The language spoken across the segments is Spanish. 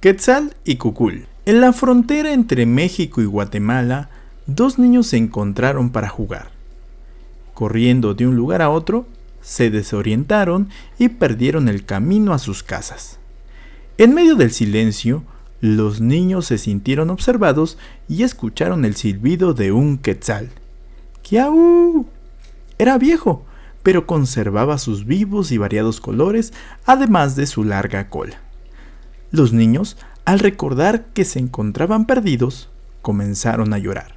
Quetzal y Cucul. En la frontera entre México y Guatemala, dos niños se encontraron para jugar. Corriendo de un lugar a otro, se desorientaron y perdieron el camino a sus casas. En medio del silencio, los niños se sintieron observados y escucharon el silbido de un quetzal. ¡Kiau! Era viejo, pero conservaba sus vivos y variados colores, además de su larga cola. Los niños, al recordar que se encontraban perdidos, comenzaron a llorar.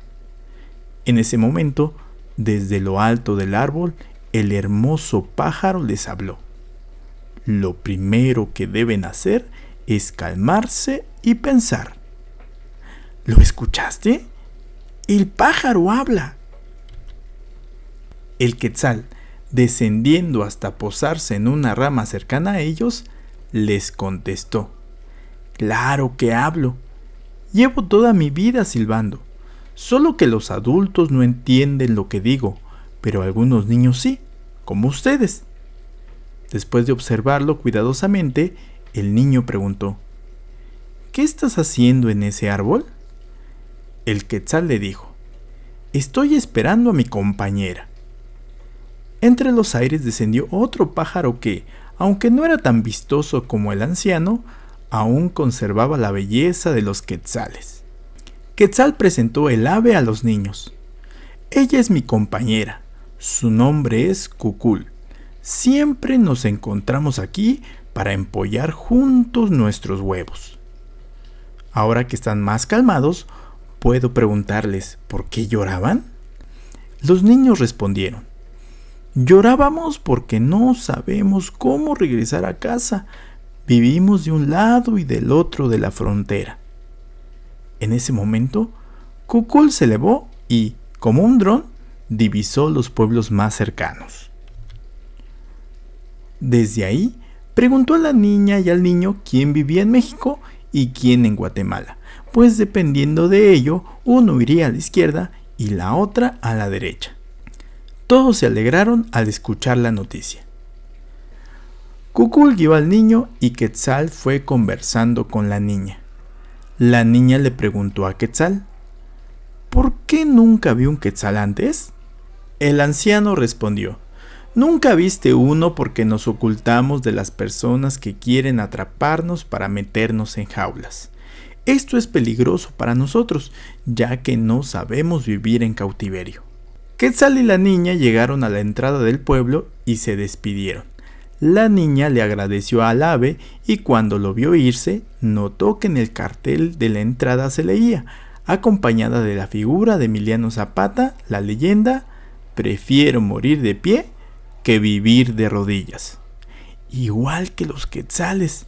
En ese momento, desde lo alto del árbol, el hermoso pájaro les habló. Lo primero que deben hacer es calmarse y pensar. ¿Lo escuchaste? El pájaro habla. El quetzal, descendiendo hasta posarse en una rama cercana a ellos, les contestó. Claro que hablo. Llevo toda mi vida silbando. Solo que los adultos no entienden lo que digo, pero algunos niños sí, como ustedes. Después de observarlo cuidadosamente, el niño preguntó, ¿Qué estás haciendo en ese árbol? El quetzal le dijo, Estoy esperando a mi compañera. Entre los aires descendió otro pájaro que, aunque no era tan vistoso como el anciano, aún conservaba la belleza de los quetzales. Quetzal presentó el ave a los niños. Ella es mi compañera. Su nombre es Cucul. Siempre nos encontramos aquí para empollar juntos nuestros huevos. Ahora que están más calmados, puedo preguntarles por qué lloraban. Los niños respondieron. Llorábamos porque no sabemos cómo regresar a casa Vivimos de un lado y del otro de la frontera. En ese momento, Kukul se elevó y, como un dron, divisó los pueblos más cercanos. Desde ahí, preguntó a la niña y al niño quién vivía en México y quién en Guatemala, pues dependiendo de ello, uno iría a la izquierda y la otra a la derecha. Todos se alegraron al escuchar la noticia. Kukul guió al niño y Quetzal fue conversando con la niña. La niña le preguntó a Quetzal, ¿por qué nunca vi un Quetzal antes? El anciano respondió, Nunca viste uno porque nos ocultamos de las personas que quieren atraparnos para meternos en jaulas. Esto es peligroso para nosotros, ya que no sabemos vivir en cautiverio. Quetzal y la niña llegaron a la entrada del pueblo y se despidieron. La niña le agradeció al ave y cuando lo vio irse, notó que en el cartel de la entrada se leía, acompañada de la figura de Emiliano Zapata, la leyenda, prefiero morir de pie que vivir de rodillas. Igual que los quetzales.